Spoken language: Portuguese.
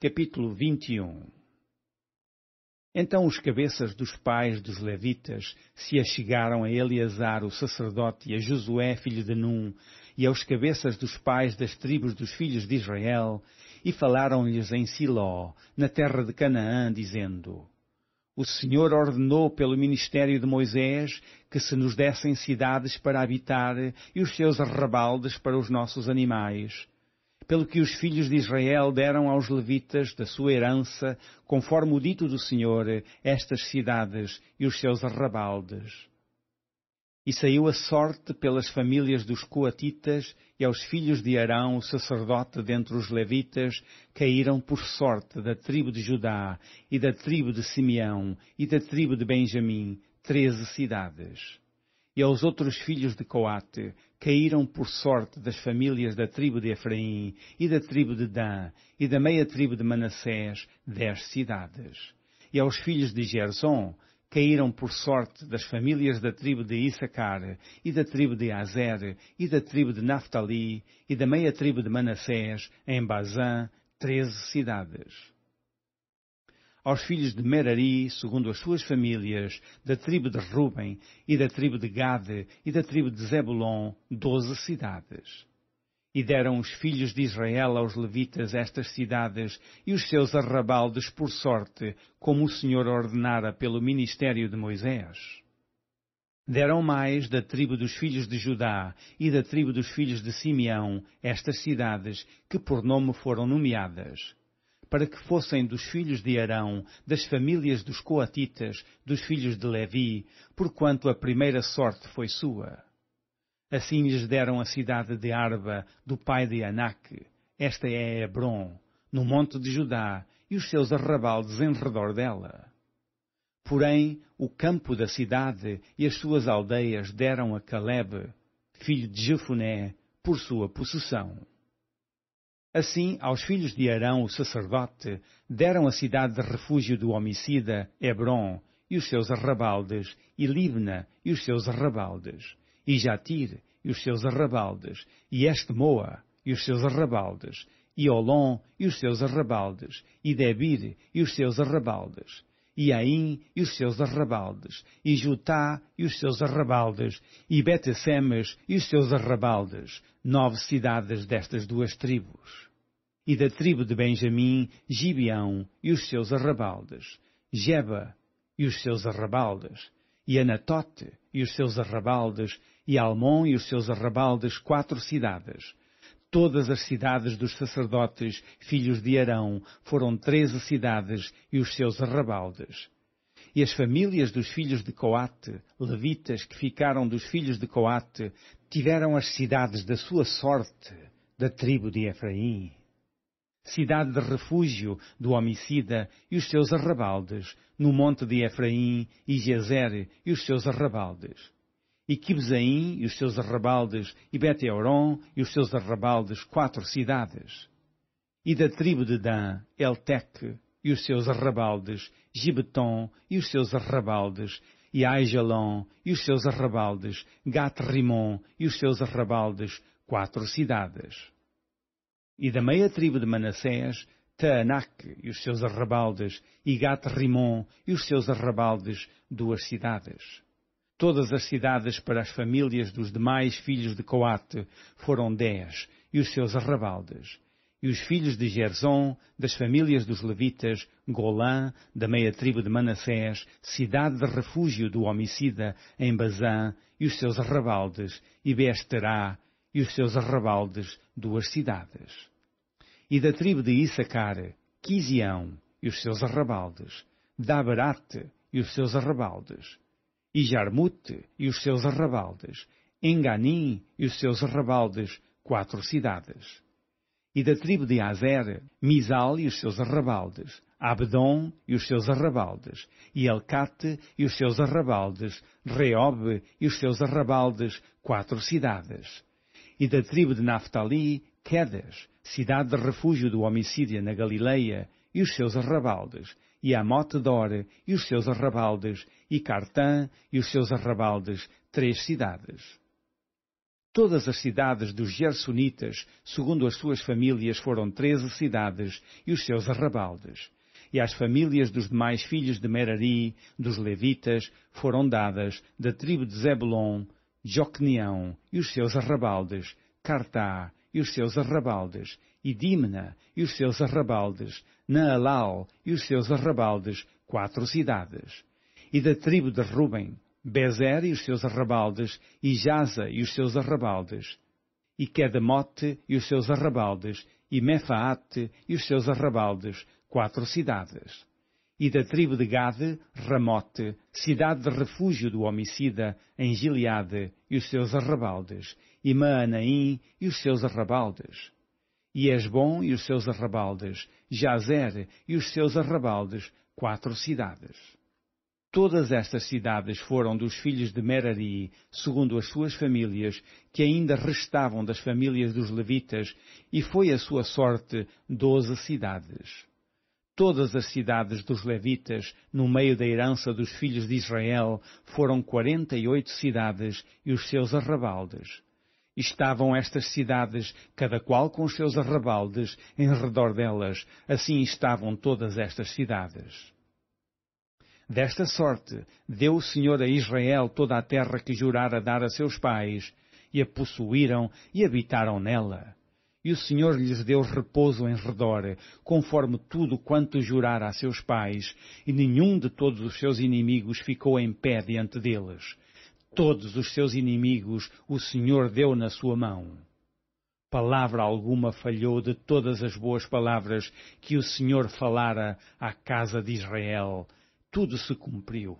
Capítulo 21 Então os cabeças dos pais dos levitas se achegaram a Eleazar o sacerdote e a Josué filho de Num e aos cabeças dos pais das tribos dos filhos de Israel e falaram-lhes em Siló, na terra de Canaã, dizendo O Senhor ordenou pelo ministério de Moisés que se nos dessem cidades para habitar e os seus arrabaldes para os nossos animais pelo que os filhos de Israel deram aos levitas da sua herança, conforme o dito do Senhor, estas cidades e os seus arrabaldes. E saiu a sorte pelas famílias dos coatitas e aos filhos de Arão, o sacerdote dentre os levitas, caíram por sorte da tribo de Judá e da tribo de Simeão e da tribo de Benjamim, treze cidades e aos outros filhos de Coate, caíram por sorte das famílias da tribo de Efraim e da tribo de Dan e da meia tribo de Manassés dez cidades. E aos filhos de Gerson caíram por sorte das famílias da tribo de Issacar e da tribo de Azer e da tribo de Naphtali e da meia tribo de Manassés em Bazã treze cidades aos filhos de Merari, segundo as suas famílias, da tribo de Ruben e da tribo de Gade e da tribo de Zebulon, doze cidades. E deram os filhos de Israel aos levitas estas cidades e os seus arrabaldes por sorte, como o Senhor ordenara pelo ministério de Moisés. Deram mais da tribo dos filhos de Judá e da tribo dos filhos de Simeão estas cidades que por nome foram nomeadas, para que fossem dos filhos de Arão, das famílias dos coatitas, dos filhos de Levi, porquanto a primeira sorte foi sua. Assim lhes deram a cidade de Arba, do pai de Anak, esta é Hebron, no monte de Judá, e os seus arrabaldes em redor dela. Porém, o campo da cidade e as suas aldeias deram a Caleb, filho de Jefuné, por sua possessão. Assim, aos filhos de Arão, o sacerdote, deram a cidade de refúgio do homicida, Hebron, e os seus arrabaldes, e Libna, e os seus arrabaldes, e Jatir, e os seus arrabaldes, e Estmoa, e os seus arrabaldes, e Olom, e os seus arrabaldes, e Debir, e os seus arrabaldes, e e os seus arrabaldes, e Jutá e os seus arrabaldes, e Betesemas e os seus arrabaldes, nove cidades destas duas tribos. E da tribo de Benjamim, Gibeão e os seus arrabaldes, Jeba e os seus arrabaldes, e Anatote e os seus arrabaldes, e Almon e os seus arrabaldes, quatro cidades. Todas as cidades dos sacerdotes, filhos de Arão, foram treze cidades e os seus arrabaldes. E as famílias dos filhos de Coate, levitas que ficaram dos filhos de Coate, tiveram as cidades da sua sorte, da tribo de Efraim. Cidade de refúgio do homicida e os seus arrabaldes, no monte de Efraim e Gezer e os seus arrabaldes e Quibzaim e os seus arrabaldes, e Beteoron e os seus arrabaldes, quatro cidades. E da tribo de Dan, Eltec e os seus arrabaldes, Gibeton e os seus arrabaldes, e Aijalon e os seus arrabaldes, Gat-Rimon e os seus arrabaldes, quatro cidades. E da meia tribo de Manassés, Taanac e os seus arrabaldes, e Gat-Rimon e os seus arrabaldes, duas cidades Todas as cidades para as famílias dos demais filhos de Coate foram dez, e os seus arrabaldes. E os filhos de Gerzon, das famílias dos levitas, Golã, da meia tribo de Manassés, cidade de refúgio do homicida, em Bazã, e os seus arrabaldes, e Besterá, e os seus arrabaldes, duas cidades. E da tribo de Issacar, Quisião, e os seus arrabaldes, Dabarate, e os seus arrabaldes e Jarmute e os seus arrabaldes, Enganim e os seus arrabaldes, quatro cidades. E da tribo de Azer, Misal e os seus arrabaldes, Abdon e os seus arrabaldes, e Elcate e os seus arrabaldes, Reob e os seus arrabaldes, quatro cidades. E da tribo de Naphtali, Quedas, cidade de refúgio do homicídio na Galileia, e os seus arrabaldes, e a e os seus arrabaldes, e Cartã e os seus arrabaldes, três cidades. Todas as cidades dos Gersonitas, segundo as suas famílias, foram treze cidades e os seus arrabaldes. E às famílias dos demais filhos de Merari, dos Levitas, foram dadas, da tribo de Zebulon, Jocneão e os seus arrabaldes, Cartá e os seus arrabaldes, e Dimna e os seus arrabaldes, Naalau e os seus arrabaldes, quatro cidades. E da tribo de Ruben, Bezer e os seus arrabaldes, e Jaza e os seus arrabaldes, e Kedemote e os seus arrabaldes, e Mefaate e os seus arrabaldes, quatro cidades. E da tribo de Gade, Ramote, cidade de refúgio do homicida, em Gileade e os seus arrabaldes, e Maanaim e os seus arrabaldes e Esbom e os seus arrabaldes, Jazer e os seus arrabaldes, quatro cidades. Todas estas cidades foram dos filhos de Merari, segundo as suas famílias, que ainda restavam das famílias dos levitas, e foi a sua sorte doze cidades. Todas as cidades dos levitas, no meio da herança dos filhos de Israel, foram quarenta e oito cidades e os seus arrabaldes estavam estas cidades, cada qual com os seus arrabaldes, em redor delas. Assim estavam todas estas cidades. Desta sorte, deu o Senhor a Israel toda a terra que jurara dar a seus pais, e a possuíram e habitaram nela. E o Senhor lhes deu repouso em redor, conforme tudo quanto jurara a seus pais, e nenhum de todos os seus inimigos ficou em pé diante deles. Todos os seus inimigos o Senhor deu na sua mão. Palavra alguma falhou de todas as boas palavras que o Senhor falara à casa de Israel. Tudo se cumpriu.